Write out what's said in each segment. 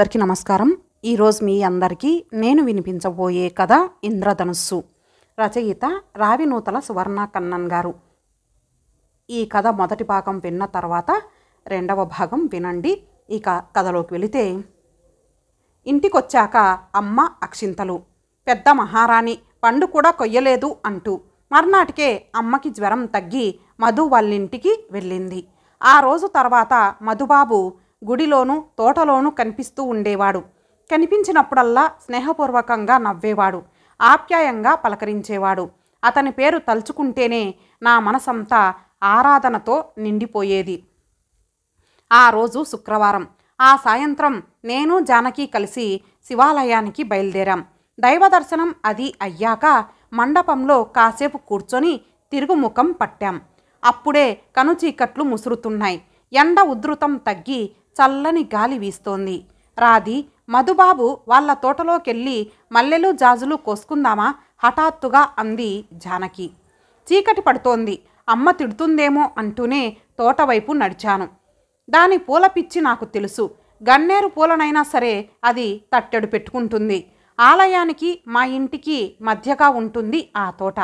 అందరికి నమస్కారం ఈరోజు మీ అందరికీ నేను వినిపించబోయే కథ ఇంద్రధనుస్సు రచయిత రావినూతల సువర్ణ కన్నన్ గారు ఈ కథ మొదటి భాగం విన్న తర్వాత రెండవ భాగం వినండి ఇక కథలోకి వెళితే ఇంటికొచ్చాక అమ్మ అక్షింతలు పెద్ద మహారాణి పండు కూడా కొయ్యలేదు అంటూ మర్నాటికే అమ్మకి జ్వరం తగ్గి మధు వాళ్ళింటికి వెళ్ళింది ఆ రోజు తర్వాత మధుబాబు గుడిలోనూ తోటలోనూ కనిపిస్తూ ఉండేవాడు కనిపించినప్పుడల్లా స్నేహపూర్వకంగా నవ్వేవాడు ఆప్యాయంగా పలకరించేవాడు అతని పేరు తలుచుకుంటేనే నా మనసంతా ఆరాధనతో నిండిపోయేది ఆ రోజు శుక్రవారం ఆ సాయంత్రం నేను జానకి కలిసి శివాలయానికి బయలుదేరాం దైవదర్శనం అది అయ్యాక మండపంలో కాసేపు కూర్చొని తిరుగుముఖం పట్టాం అప్పుడే కనుచీకట్లు ముసురుతున్నాయి ఎండ ఉధృతం తగ్గి చల్లని గాలి వీస్తోంది రాధి మధుబాబు వాళ్ళ తోటలోకెళ్ళి మల్లెలు జాజులు కోసుకుందామా హఠాత్తుగా అంది జానకి చీకటి పడుతోంది అమ్మ తిడుతుందేమో అంటూనే తోటవైపు నడిచాను దాని పూల పిచ్చి నాకు తెలుసు గన్నేరు పూలనైనా సరే అది తట్టెడు పెట్టుకుంటుంది ఆలయానికి మా ఇంటికి మధ్యగా ఉంటుంది ఆ తోట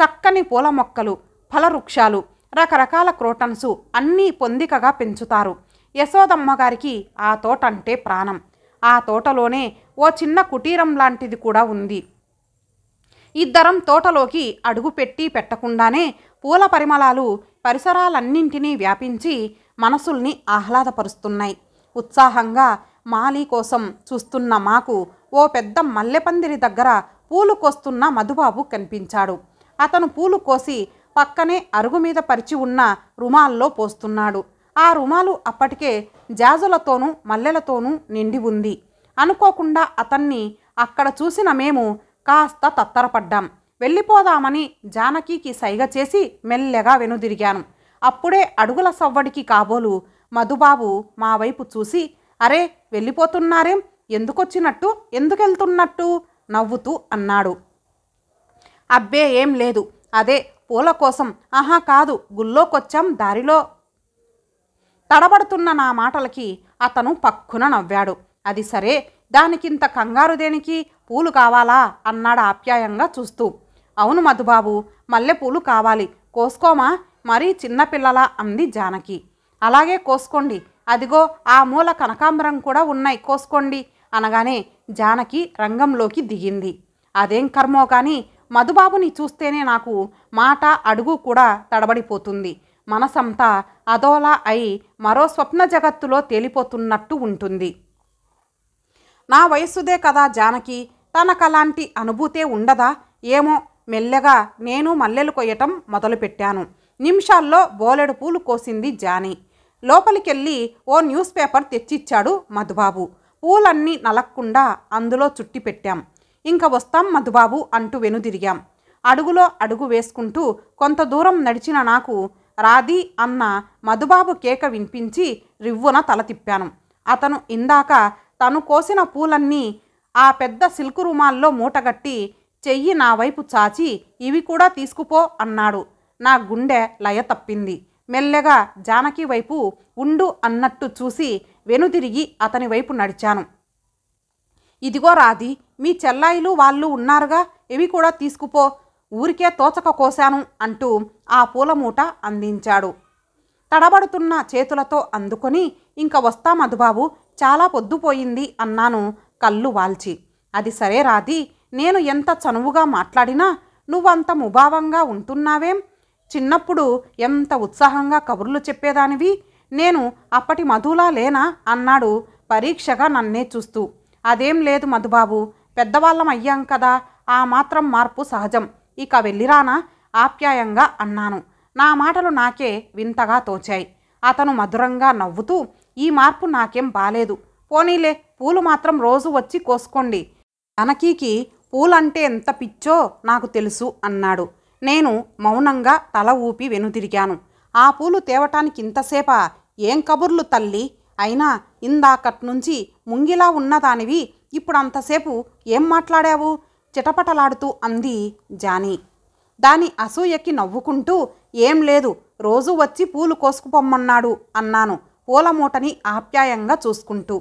చక్కని పూల మొక్కలు ఫలవృక్షాలు రకరకాల క్రోటన్సు అన్నీ పొందికగా పెంచుతారు యశోదమ్మ గారికి ఆ తోట అంటే ప్రాణం ఆ తోటలోనే ఓ చిన్న కుటీరం లాంటిది కూడా ఉంది ఇద్దరం తోటలోకి అడుగు పెట్టి పెట్టకుండానే పూల పరిమళాలు పరిసరాలన్నింటినీ వ్యాపించి మనసుల్ని ఆహ్లాదపరుస్తున్నాయి ఉత్సాహంగా మాలి కోసం చూస్తున్న మాకు ఓ పెద్ద మల్లెపందిరి దగ్గర పూలు కోస్తున్న మధుబాబు కనిపించాడు అతను పూలు కోసి పక్కనే అరుగు మీద పరిచి ఉన్న రుమాల్లో పోస్తున్నాడు ఆ రుమాలు అప్పటికే జాజులతోనూ మల్లెలతోనూ నిండి ఉంది అనుకోకుండా అతన్ని అక్కడ చూసిన మేము కాస్త తత్తరపడ్డాం వెళ్ళిపోదామని జానకికి సైగ చేసి మెల్లెగా వెనుదిరిగాను అప్పుడే అడుగుల సవ్వడికి కాబోలు మధుబాబు మా వైపు చూసి అరే వెళ్ళిపోతున్నారేం ఎందుకొచ్చినట్టు ఎందుకెళ్తున్నట్టు నవ్వుతూ అన్నాడు అబ్బే ఏం లేదు అదే పూల కోసం ఆహా కాదు గుల్లోకొచ్చాం దారిలో తడబడుతున్న నా మాటలకి అతను పక్కున నవ్వాడు అది సరే దానికింత కంగారు దేనికి పూలు కావాలా అన్నాడు ఆప్యాయంగా చూస్తూ అవును మధుబాబు మల్లెపూలు కావాలి కోసుకోమా మరీ చిన్నపిల్లలా అంది జానకి అలాగే కోసుకోండి అదిగో ఆ మూల కనకాంబరం కూడా ఉన్నాయి కోసుకోండి అనగానే జానకి రంగంలోకి దిగింది అదేం కర్మో కానీ మధుబాబుని చూస్తేనే నాకు మాట అడుగు కూడా తడబడిపోతుంది మనసంతా అదోలా అయి మరో స్వప్న జగత్తులో తేలిపోతున్నట్టు ఉంటుంది నా వయస్సుదే కదా జానకి తనకలాంటి అనుభూతే ఉండదా ఏమో మెల్లగా నేను మల్లెలు కొయ్యటం మొదలుపెట్టాను నిమిషాల్లో బోలెడు పూలు కోసింది జాని లోపలికెళ్ళి ఓ న్యూస్ పేపర్ తెచ్చిచ్చాడు మధుబాబు పూలన్నీ నలక్కుండా అందులో చుట్టి పెట్టాం ఇంక వస్తాం మధుబాబు అంటూ వెనుదిరిగాం అడుగులో అడుగు వేసుకుంటూ కొంత దూరం నడిచిన నాకు రాధి అన్న మధుబాబు కేక వినిపించి రివ్వున తల తిప్పాను అతను ఇందాక తను కోసిన పూలన్నీ ఆ పెద్ద సిల్కు రుమాల్లో మూటగట్టి చెయ్యి నా వైపు చాచి ఇవి కూడా తీసుకుపో అన్నాడు నా గుండె లయ తప్పింది మెల్లగా జానకి వైపు ఉండు అన్నట్టు చూసి వెనుదిరిగి అతని వైపు నడిచాను ఇదిగో రాది మీ చెల్లాయిలు వాళ్ళు ఉన్నారుగా ఇవి కూడా తీసుకుపో ఊరికే తోచక కోశాను అంటూ ఆ పూల మూట అందించాడు తడబడుతున్న చేతులతో అందుకొని ఇంక వస్తా మధుబాబు చాలా పొద్దుపోయింది అన్నాను కళ్ళు వాల్చి అది సరే రాది నేను ఎంత చనువుగా మాట్లాడినా నువ్వంత ముభావంగా ఉంటున్నావేం చిన్నప్పుడు ఎంత ఉత్సాహంగా కబుర్లు చెప్పేదానివి నేను అప్పటి మధులా లేనా అన్నాడు పరీక్షగా నన్నే చూస్తూ అదేం లేదు మధుబాబు పెద్దవాళ్ళం అయ్యాం కదా ఆ మాత్రం మార్పు సహజం ఇక వెళ్ళిరానా ఆప్యాయంగా అన్నాను నా మాటలు నాకే వింతగా తోచాయి అతను మధురంగా నవ్వుతూ ఈ మార్పు నాకేం బాలేదు పోనీలే పూలు మాత్రం రోజు వచ్చి కోసుకోండి తనకీకి పూలంటే ఎంత పిచ్చో నాకు తెలుసు అన్నాడు నేను మౌనంగా తల ఊపి వెనుతిరిగాను ఆ పూలు తేవటానికి ఇంతసేపా ఏం కబుర్లు తల్లి అయినా ఇందాకట్నుంచి ముంగిలా ఉన్నదానివి ఇప్పుడంతసేపు ఏం మాట్లాడావు చిటపటలాడుతూ అంది జానీ దాని అసూయకి నవ్వుకుంటూ ఏం లేదు రోజు వచ్చి పూలు కోసుకుపొమ్మన్నాడు అన్నాను పూల మూటని ఆప్యాయంగా చూసుకుంటూ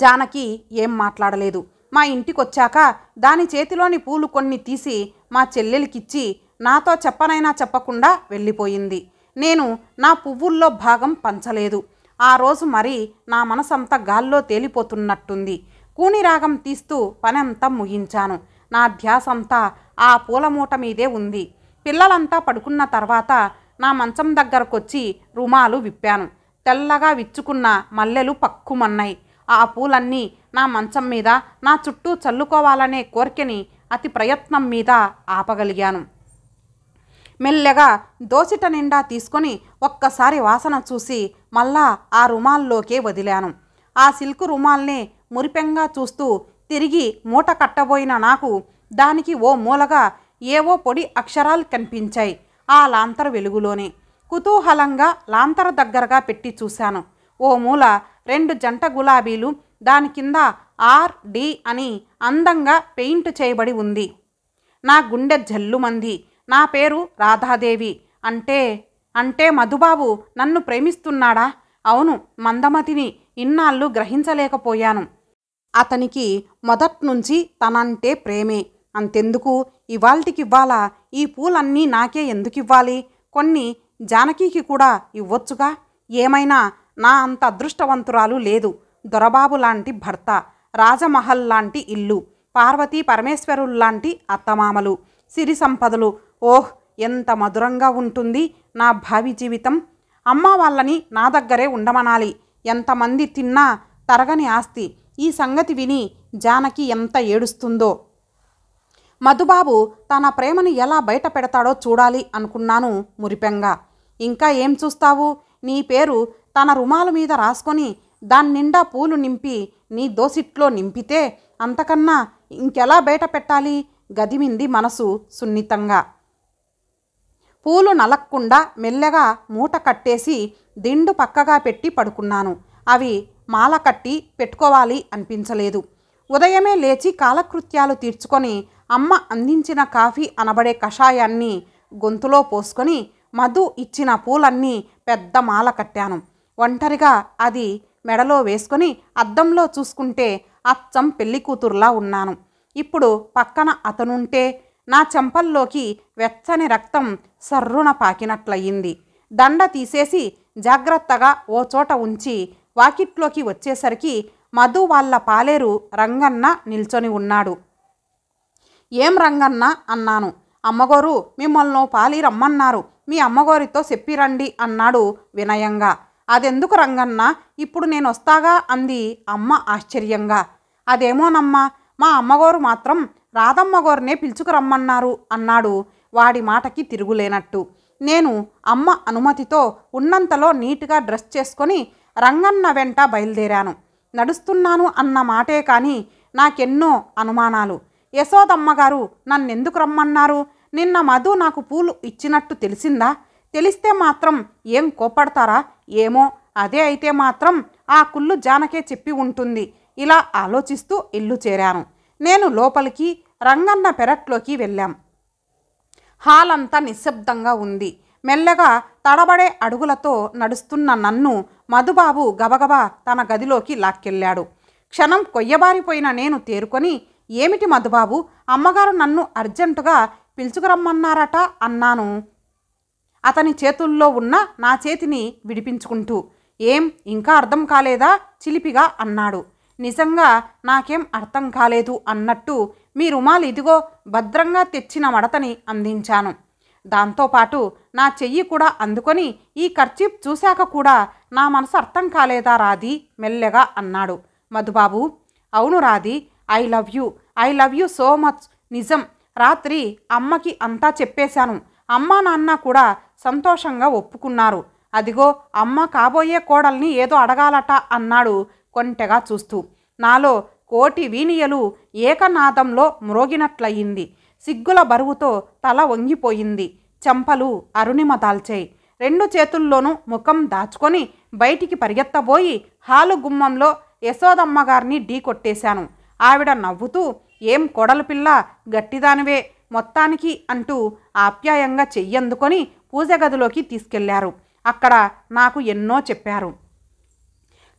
జానకి ఏం మాట్లాడలేదు మా ఇంటికొచ్చాక దాని చేతిలోని పూలు కొన్ని తీసి మా చెల్లెలికిచ్చి నాతో చెప్పనైనా చెప్పకుండా వెళ్ళిపోయింది నేను నా పువ్వుల్లో భాగం పంచలేదు ఆ రోజు మరి నా మనసంతా గాల్లో తేలిపోతున్నట్టుంది కూనిరాగం తీస్తూ పనంతా ముగించాను నా ధ్యాసంతా ఆ పూలమూట మీదే ఉంది పిల్లలంతా పడుకున్న తర్వాత నా మంచం దగ్గరకొచ్చి రుమాలు విప్పాను తెల్లగా విచ్చుకున్న మల్లెలు పక్కుమన్నాయి ఆ పూలన్నీ నా మంచం మీద నా చుట్టూ చల్లుకోవాలనే కోరికని అతి ప్రయత్నం మీద ఆపగలిగాను మెల్లగా దోసిట నిండా తీసుకొని ఒక్కసారి వాసన చూసి మళ్ళా ఆ రుమాల్లోకే వదిలాను ఆ సిల్క్ రుమాల్నే మురిపెంగా చూస్తూ తిరిగి మూట కట్టబోయిన నాకు దానికి ఓ మూలగా ఏవో పొడి అక్షరాలు కనిపించాయి ఆ లాంతర్ వెలుగులోనే కుతూహలంగా లాంతర్ దగ్గరగా పెట్టి చూశాను ఓ మూల రెండు జంట గులాబీలు దాని కింద ఆర్ డి అని అందంగా పెయింట్ చేయబడి ఉంది నా గుండె జల్లుమంది నా పేరు రాధాదేవి అంటే అంటే మధుబాబు నన్ను ప్రేమిస్తున్నాడా అవును మందమతిని ఇన్నాళ్ళు గ్రహించలేకపోయాను అతనికి మొదట్నుంచి తనంటే ప్రేమే అంతెందుకు ఇవాల్టికి ఈ పూలన్నీ నాకే ఎందుకు ఇవ్వాలి కొన్ని జానకికి కూడా ఇవ్వొచ్చుగా ఏమైనా నా అంత అదృష్టవంతురాలు లేదు దొరబాబు లాంటి భర్త రాజమహల్ లాంటి ఇల్లు పార్వతీ పరమేశ్వరుల్లాంటి అత్తమామలు సిరి సంపదలు ఓహ్ ఎంత మధురంగా ఉంటుంది నా భావి జీవితం అమ్మ వాళ్ళని నా దగ్గరే ఉండమనాలి ఎంతమంది తిన్నా తరగని ఆస్తి ఈ సంగతి విని జానకి ఎంత ఏడుస్తుందో మధుబాబు తన ప్రేమను ఎలా బయట పెడతాడో చూడాలి అనుకున్నాను మురిపెంగా ఇంకా ఏం చూస్తావు నీ పేరు తన రుమాల మీద రాసుకొని దాని నిండా పూలు నింపి నీ దోసిట్లో నింపితే అంతకన్నా ఇంకెలా బయట పెట్టాలి గదిమింది మనసు సున్నితంగా పూలు నలక్కుండా మెల్లగా మూట కట్టేసి దిండు పక్కగా పెట్టి పడుకున్నాను అవి మాల కట్టి పెట్టుకోవాలి అనిపించలేదు ఉదయమే లేచి కాలకృత్యాలు తీర్చుకొని అమ్మ అందించిన కాఫీ అనబడే కషాయాన్ని గొంతులో పోసుకొని మధు ఇచ్చిన పూలన్నీ పెద్ద మాల కట్టాను ఒంటరిగా అది మెడలో వేసుకొని అద్దంలో చూసుకుంటే అచ్చం పెళ్లి కూతురులా ఉన్నాను ఇప్పుడు పక్కన అతనుంటే నా చెంపల్లోకి వెచ్చని రక్తం సర్రున పాకినట్లయింది దండ తీసేసి జాగ్రత్తగా ఓ చోట ఉంచి వాకిట్లోకి వచ్చేసరికి మధు వాళ్ళ పాలేరు రంగన్న నిల్చొని ఉన్నాడు ఏం రంగన్న అన్నాను అమ్మగోరు మిమ్మల్ని పాలి రమ్మన్నారు మీ అమ్మగోరితో చెప్పిరండి అన్నాడు వినయంగా అదెందుకు రంగన్న ఇప్పుడు నేను వస్తాగా అంది అమ్మ ఆశ్చర్యంగా అదేమోనమ్మా మా అమ్మగోరు మాత్రం రాధమ్మగోరునే పిలుచుకురమ్మన్నారు అన్నాడు వాడి మాటకి తిరుగులేనట్టు నేను అమ్మ అనుమతితో ఉన్నంతలో నీట్గా డ్రెస్ చేసుకొని రంగన్న వెంట బయలుదేరాను నడుస్తున్నాను అన్న మాటే కానీ నాకెన్నో అనుమానాలు యశోదమ్మగారు నన్నెందుకు రమ్మన్నారు నిన్న మధు నాకు పూలు ఇచ్చినట్టు తెలిసిందా తెలిస్తే మాత్రం ఏం కోపడతారా ఏమో అదే అయితే మాత్రం ఆ కుళ్ళు జానకే చెప్పి ఉంటుంది ఇలా ఆలోచిస్తూ ఇల్లు చేరాను నేను లోపలికి రంగన్న పెరట్లోకి వెళ్ళాం హాల్ అంతా నిశ్శబ్దంగా ఉంది మెల్లగా తడబడే అడుగులతో నడుస్తున్న నన్ను మధుబాబు గబగబా తన గదిలోకి లాక్కెళ్ళాడు క్షణం కొయ్యబారిపోయిన నేను తేరుకొని ఏమిటి మధుబాబు అమ్మగారు నన్ను అర్జెంటుగా పిలుచుకురమ్మన్నారట అన్నాను అతని చేతుల్లో ఉన్న నా చేతిని విడిపించుకుంటూ ఏం ఇంకా అర్థం కాలేదా చిలిపిగా అన్నాడు నిజంగా నాకేం అర్థం కాలేదు అన్నట్టు మీ రుమాలు ఇదిగో భద్రంగా తెచ్చిన మడతని అందించాను దాంతోపాటు నా చెయ్యి కూడా అందుకొని ఈ ఖర్చీప్ చూశాక కూడా నా మనసు అర్థం కాలేదా రాధి మెల్లగా అన్నాడు మధుబాబు అవును Radhi I love you I love you so much నిజం రాత్రి అమ్మకి అంతా చెప్పేశాను అమ్మ నాన్న కూడా సంతోషంగా ఒప్పుకున్నారు అదిగో అమ్మ కాబోయే కోడల్ని ఏదో అడగాలట అన్నాడు కొంటెగా చూస్తూ నాలో కోటి వీనియలు ఏకనాదంలో మ్రోగినట్లయింది సిగ్గుల బరువుతో తల వంగిపోయింది చెంపలు అరుణిమ దాల్చాయి రెండు చేతుల్లోనూ ముఖం దాచుకొని బయటికి పరిగెత్తబోయి హాలు గుమ్మంలో యశోదమ్మగారిని ఢీ కొట్టేశాను ఆవిడ నవ్వుతూ ఏం కొడల పిల్ల గట్టిదానివే మొత్తానికి అంటూ ఆప్యాయంగా చెయ్యందుకొని పూజగదిలోకి తీసుకెళ్లారు అక్కడ నాకు ఎన్నో చెప్పారు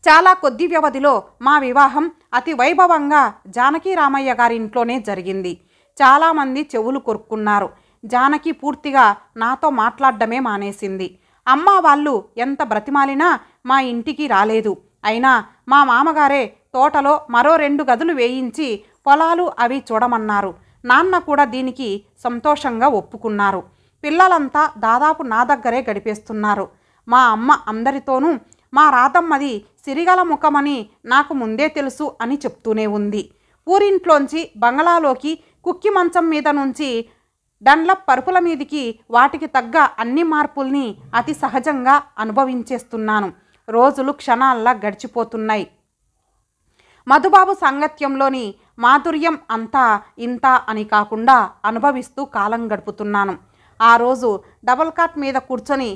చాలా కొద్ది వ్యవధిలో మా వివాహం అతి వైభవంగా జానకి రామయ్య గారి ఇంట్లోనే జరిగింది చాలామంది చెవులు కొరుక్కున్నారు జానకి పూర్తిగా నాతో మాట్లాడడమే మానేసింది అమ్మ వాళ్ళు ఎంత బ్రతిమాలినా మా ఇంటికి రాలేదు అయినా మా మామగారే తోటలో మరో రెండు గదులు వేయించి పొలాలు అవి చూడమన్నారు నాన్న కూడా దీనికి సంతోషంగా ఒప్పుకున్నారు పిల్లలంతా దాదాపు నా దగ్గరే గడిపేస్తున్నారు మా అమ్మ అందరితోనూ మా రాధమ్మది సిరిగల ముఖమని నాకు ముందే తెలుసు అని చెప్తూనే ఉంది ఊరింట్లోంచి బంగ్లాలోకి కుక్కి మంచం మీద నుంచి డన్లప్ పరుపుల మీదికి వాటికి తగ్గ అన్ని మార్పుల్ని అతి సహజంగా అనుభవించేస్తున్నాను రోజులు క్షణాల్లా గడిచిపోతున్నాయి మధుబాబు సాంగత్యంలోని మాధుర్యం అంతా ఇంత అని కాకుండా అనుభవిస్తూ కాలం గడుపుతున్నాను ఆ రోజు డబల్ కాట్ మీద కూర్చొని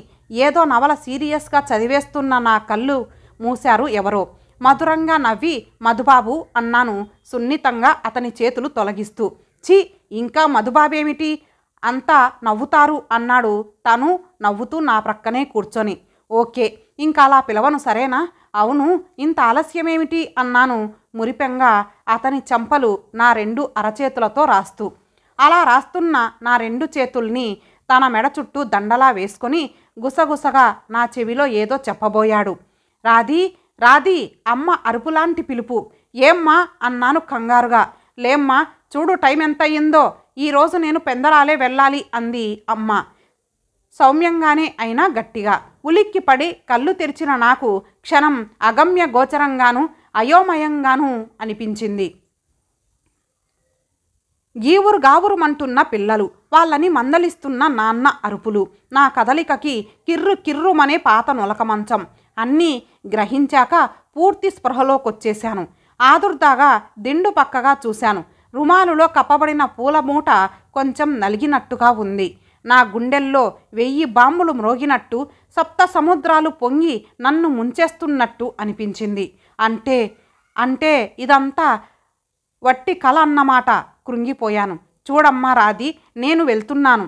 ఏదో నవల సీరియస్గా చదివేస్తున్న నా కళ్ళు మూశారు ఎవరో మధురంగా నవ్వి మధుబాబు అన్నాను సున్నితంగా అతని చేతులు తొలగిస్తూ ఛీ ఇంకా మధుబాబేమిటి అంతా నవ్వుతారు అన్నాడు తను నవ్వుతూ నా ప్రక్కనే కూర్చొని ఓకే ఇంకా అలా పిలవను సరేనా అవును ఇంత ఆలస్యమేమిటి అన్నాను మురిపెంగా అతని చంపలు నా రెండు అరచేతులతో రాస్తూ అలా రాస్తున్న నా రెండు చేతుల్ని తన మెడ చుట్టూ దండలా వేసుకొని గుసగుసగా నా చెవిలో ఏదో చెప్పబోయాడు రాధీ రాధీ అమ్మ అరుపులాంటి పిలుపు ఏమ్మా అన్నాను కంగారుగా లేమ్మా చూడు టైం ఎంత అయ్యిందో ఈరోజు నేను పెందరాలే వెళ్ళాలి అంది అమ్మ సౌమ్యంగానే అయినా గట్టిగా ఉలిక్కి పడి కళ్ళు తెరిచిన నాకు క్షణం అగమ్య గోచరంగాను అయోమయంగాను అనిపించింది గీవురు గావురుమంటున్న పిల్లలు వాళ్ళని మందలిస్తున్న నాన్న అరుపులు నా కదలికకి కిర్రు కిర్రుమనే పాత నొలకమంచం అన్నీ గ్రహించాక పూర్తి స్పృహలోకొచ్చేశాను ఆదుర్దాగా దిండు పక్కగా చూశాను రుమాలులో కప్పబడిన పూల మూట కొంచెం నలిగినట్టుగా ఉంది నా గుండెల్లో వెయ్యి బాంబులు మ్రోగినట్టు సప్త సముద్రాలు పొంగి నన్ను ముంచేస్తున్నట్టు అనిపించింది అంటే అంటే ఇదంతా వట్టి కల అన్నమాట కృంగిపోయాను చూడమ్మా రాది నేను వెళ్తున్నాను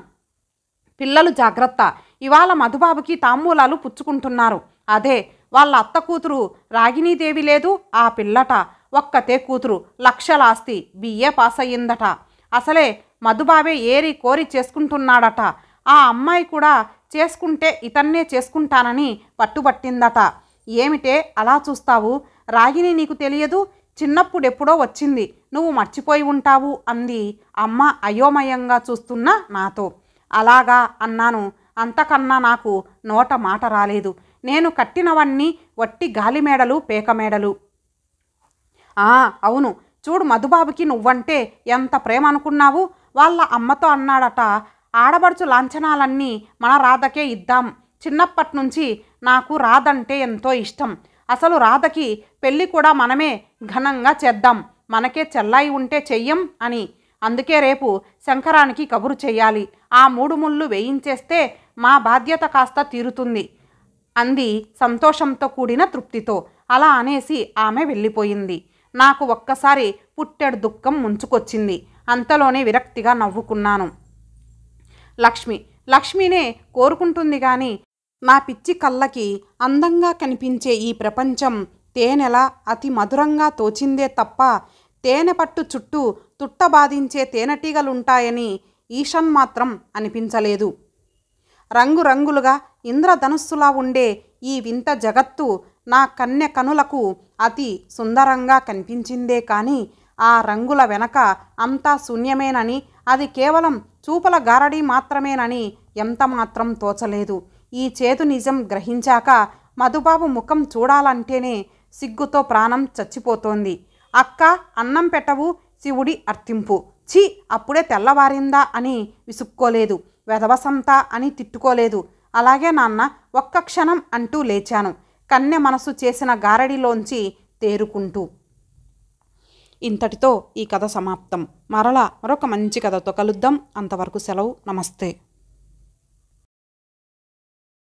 పిల్లలు జాగ్రత్త ఇవాళ మధుబాబుకి తాంబూలాలు పుచ్చుకుంటున్నారు అదే వాళ్ళ అత్త కూతురు రాగిణీదేవి లేదు ఆ పిల్లట ఒక్కతే కూతురు లక్షలాస్తి బిఏ పాస్ అయ్యిందట అసలే మధుబాబే ఏరి కోరి చేసుకుంటున్నాడట ఆ అమ్మాయి కూడా చేసుకుంటే ఇతన్నే చేసుకుంటానని పట్టుబట్టిందట ఏమిటే అలా చూస్తావు రాగిని నీకు తెలియదు చిన్నప్పుడెప్పుడో వచ్చింది నువ్వు మర్చిపోయి ఉంటావు అంది అమ్మ అయోమయంగా చూస్తున్న నాతో అలాగా అన్నాను అంతకన్నా నాకు నోట మాట రాలేదు నేను కట్టినవన్నీ వట్టి గాలిమేడలు పేకమేడలు అవును చూడు మధుబాబుకి నువ్వంటే ఎంత ప్రేమ అనుకున్నావు వాళ్ళ అమ్మతో అన్నాడట ఆడబడుచు లాంఛనాలన్నీ మన రాధకే ఇద్దాం చిన్నప్పటి నుంచి నాకు రాధంటే ఎంతో ఇష్టం అసలు రాధకి పెళ్ళి కూడా మనమే ఘనంగా చేద్దాం మనకే చెల్లాయి ఉంటే చెయ్యం అని అందుకే రేపు శంకరానికి కబురు చేయాలి ఆ మూడు ముళ్ళు వేయించేస్తే మా బాధ్యత కాస్త తీరుతుంది అంది సంతోషంతో కూడిన తృప్తితో అలా అనేసి ఆమె వెళ్ళిపోయింది నాకు ఒక్కసారి పుట్టెడు దుఃఖం ముంచుకొచ్చింది అంతలోనే విరక్తిగా నవ్వుకున్నాను లక్ష్మి లక్ష్మినే కోరుకుంటుంది కానీ నా పిచ్చి కళ్ళకి అందంగా కనిపించే ఈ ప్రపంచం తేనెలా అతి మధురంగా తోచిందే తప్ప తేనె పట్టు చుట్టూ తుట్ట బాధించే తేనెటీగలుంటాయని ఈషన్ మాత్రం అనిపించలేదు రంగురంగులుగా ఇంద్రధనుస్సులా ఉండే ఈ వింత జగత్తు నా కన్య కనులకు అతి సుందరంగా కనిపించిందే కానీ ఆ రంగుల వెనక అంతా శూన్యమేనని అది కేవలం చూపల గారడి మాత్రమేనని ఎంతమాత్రం తోచలేదు ఈ చేతు నిజం గ్రహించాక మధుబాబు ముఖం చూడాలంటేనే సిగ్గుతో ప్రాణం చచ్చిపోతోంది అక్క అన్నం పెట్టవు శివుడి అర్థింపు ఛీ అప్పుడే తెల్లవారిందా అని విసుక్కోలేదు వెధవసంతా అని తిట్టుకోలేదు అలాగే నాన్న ఒక్క క్షణం అంటూ లేచాను కన్నె మనసు చేసిన గారడిలోంచి తేరుకుంటూ ఇంతటితో ఈ కథ సమాప్తం మరలా మరొక మంచి కథతో కలుద్దాం అంతవరకు సెలవు నమస్తే